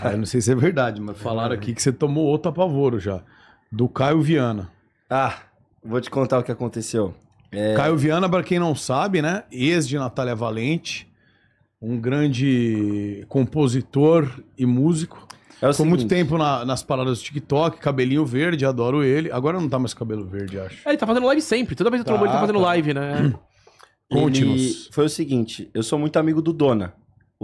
Ah, não sei se é verdade, mas falaram aqui que você tomou outro apavoro já. Do Caio Viana. Ah, vou te contar o que aconteceu. É... Caio Viana, para quem não sabe, né? Ex de Natália Valente, um grande compositor e músico. É Ficou muito tempo na- nas paradas do TikTok, cabelinho verde, adoro ele. Agora não tá mais cabelo verde, acho. É, ele tá fazendo live sempre. Toda vez que eu Tá, trombo, ele tá fazendo tá. live, né? Ele- Foi o seguinte, eu sou muito amigo do Dona.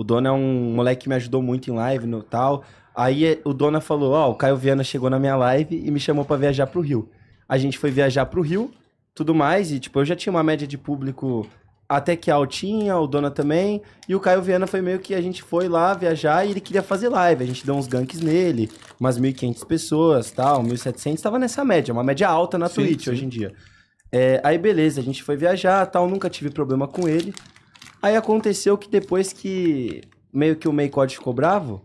O Dona é um moleque que me ajudou muito em live no tal. Aí eh, o Dona falou: Ó, oh, o Caio Viana chegou na minha live e me chamou para viajar pro Rio. A gente foi viajar pro Rio, tudo mais, e tipo, eu já tinha uma média de público até que altinha, o Dona também. E o Caio Viana foi meio que a gente foi lá viajar e ele queria fazer live. A gente deu uns ganks nele, umas 1.500 pessoas, tal, 1.700. Tava nessa média, uma média alta na sim, Twitch sim. hoje em dia. É, aí beleza, a gente foi viajar, tal, nunca tive problema com ele. Aí aconteceu que depois que meio que o Maycode ficou bravo,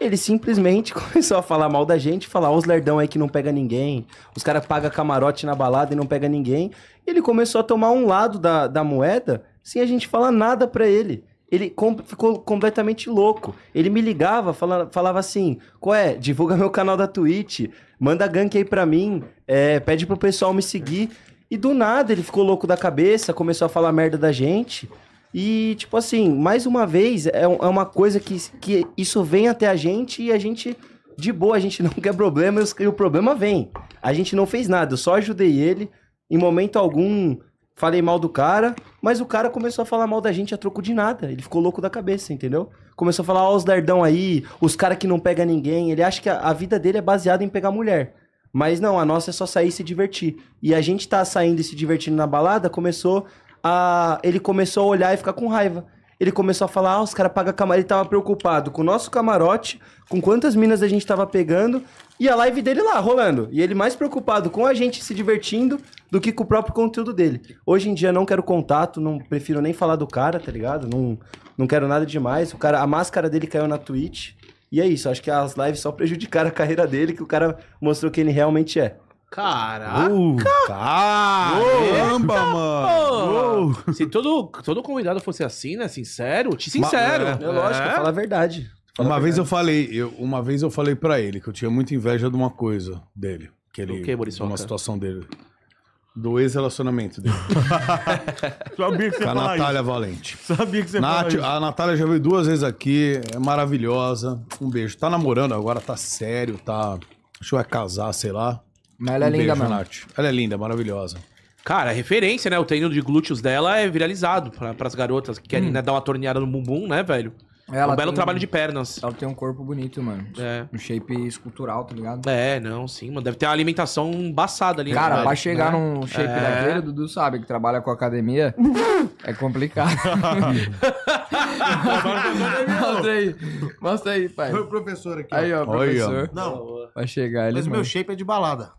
ele simplesmente começou a falar mal da gente, falar os lerdão aí que não pega ninguém, os caras pagam camarote na balada e não pega ninguém. Ele começou a tomar um lado da, da moeda sem a gente falar nada para ele. Ele com, ficou completamente louco. Ele me ligava, fala, falava assim: Qual é? Divulga meu canal da Twitch, manda gank aí pra mim, é, pede pro pessoal me seguir. E do nada ele ficou louco da cabeça, começou a falar merda da gente. E, tipo assim, mais uma vez, é, é, uma coisa que, que isso vem até a gente e a gente, de boa, a gente não quer problema e o problema vem. A gente não fez nada, eu só ajudei ele. Em momento algum, falei mal do cara, mas o cara começou a falar mal da gente a troco de nada. Ele ficou louco da cabeça, entendeu? Começou a falar, ó, os dardão aí, os cara que não pega ninguém. Ele acha que a, a vida dele é baseada em pegar mulher. Mas não, a nossa é só sair e se divertir. E a gente tá saindo e se divertindo na balada, começou a, ele começou a olhar e ficar com raiva. Ele começou a falar, ah, os caras pagam camarote. Ele tava preocupado com o nosso camarote, com quantas minas a gente tava pegando e a live dele lá rolando. E ele mais preocupado com a gente se divertindo do que com o próprio conteúdo dele. Hoje em dia não quero contato, não prefiro nem falar do cara, tá ligado? Não, não quero nada demais. O cara, a máscara dele caiu na Twitch. E é isso, acho que as lives só prejudicaram a carreira dele, que o cara mostrou quem ele realmente é. Caraca! Uh, caramba, Eita, mano! Se todo, todo convidado fosse assim, né? Sincero, te sincero. Ma é, é, lógico, é? fala a verdade. Fala uma a vez verdade. eu falei, eu, uma vez eu falei para ele que eu tinha muita inveja de uma coisa dele. Que ele, de uma situação dele. Do ex-relacionamento dele. Sabia que você a Natália isso. Valente. Sabia que você Nath, A Natália já veio duas vezes aqui, é maravilhosa. Um beijo. Tá namorando agora, tá sério, tá. Acho que vai casar, sei lá. Mas ela é linda, beijo, mano. Ela é linda, maravilhosa. Cara, referência, né? O treino de glúteos dela é viralizado para pras garotas que querem hum. né, dar uma torneada no bumbum, né, velho? Ela é um belo tem, trabalho de pernas. Ela tem um corpo bonito, mano. É. Um shape escultural, tá ligado? É, não, sim, mano. Deve ter uma alimentação embaçada ali. Cara, né, pra chegar né? num shape é. daquele, o Dudu sabe que trabalha com academia, é complicado. Mostra aí. Mostra aí, pai. Foi o professor aqui. Aí, ó, professor. ó. Não. vai chegar ali. Mas mano. meu shape é de balada.